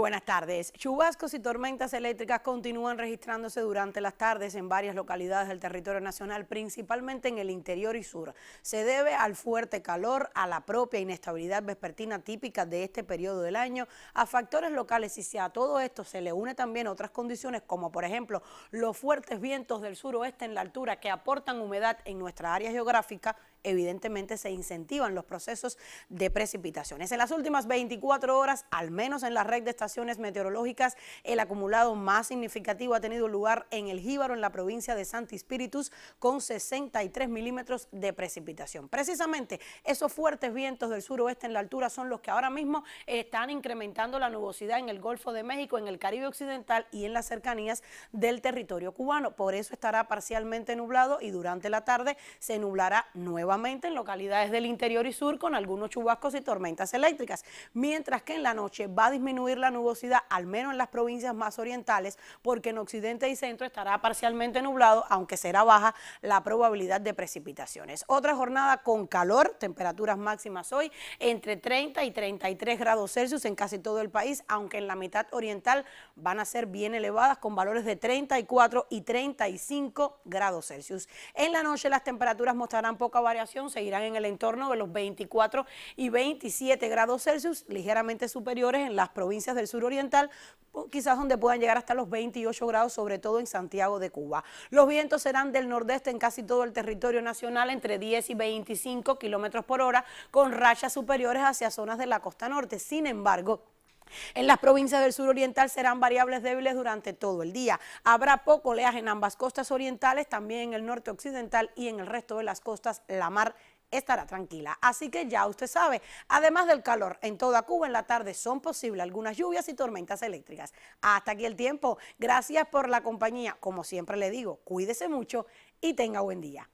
buenas tardes. Chubascos y tormentas eléctricas continúan registrándose durante las tardes en varias localidades del territorio nacional, principalmente en el interior y sur. Se debe al fuerte calor, a la propia inestabilidad vespertina típica de este periodo del año, a factores locales y si a todo esto se le une también otras condiciones como por ejemplo los fuertes vientos del suroeste en la altura que aportan humedad en nuestra área geográfica, evidentemente se incentivan los procesos de precipitaciones. En las últimas 24 horas, al menos en la red de estaciones meteorológicas, el acumulado más significativo ha tenido lugar en el Jíbaro, en la provincia de Santi con 63 milímetros de precipitación. Precisamente esos fuertes vientos del suroeste en la altura son los que ahora mismo están incrementando la nubosidad en el Golfo de México, en el Caribe Occidental y en las cercanías del territorio cubano. Por eso estará parcialmente nublado y durante la tarde se nublará nuevamente en localidades del interior y sur con algunos chubascos y tormentas eléctricas, mientras que en la noche va a disminuir la nubosidad, al menos en las provincias más orientales, porque en occidente y centro estará parcialmente nublado, aunque será baja la probabilidad de precipitaciones. Otra jornada con calor, temperaturas máximas hoy entre 30 y 33 grados Celsius en casi todo el país, aunque en la mitad oriental van a ser bien elevadas con valores de 34 y 35 grados Celsius. En la noche las temperaturas mostrarán poca variación seguirán en el entorno de los 24 y 27 grados Celsius, ligeramente superiores en las provincias del sur oriental, quizás donde puedan llegar hasta los 28 grados, sobre todo en Santiago de Cuba. Los vientos serán del nordeste en casi todo el territorio nacional, entre 10 y 25 kilómetros por hora, con rachas superiores hacia zonas de la costa norte. Sin embargo, en las provincias del sur oriental serán variables débiles durante todo el día. Habrá poco oleaje en ambas costas orientales, también en el norte occidental y en el resto de las costas la mar estará tranquila. Así que ya usted sabe, además del calor, en toda Cuba en la tarde son posibles algunas lluvias y tormentas eléctricas. Hasta aquí el tiempo. Gracias por la compañía. Como siempre le digo, cuídese mucho y tenga buen día.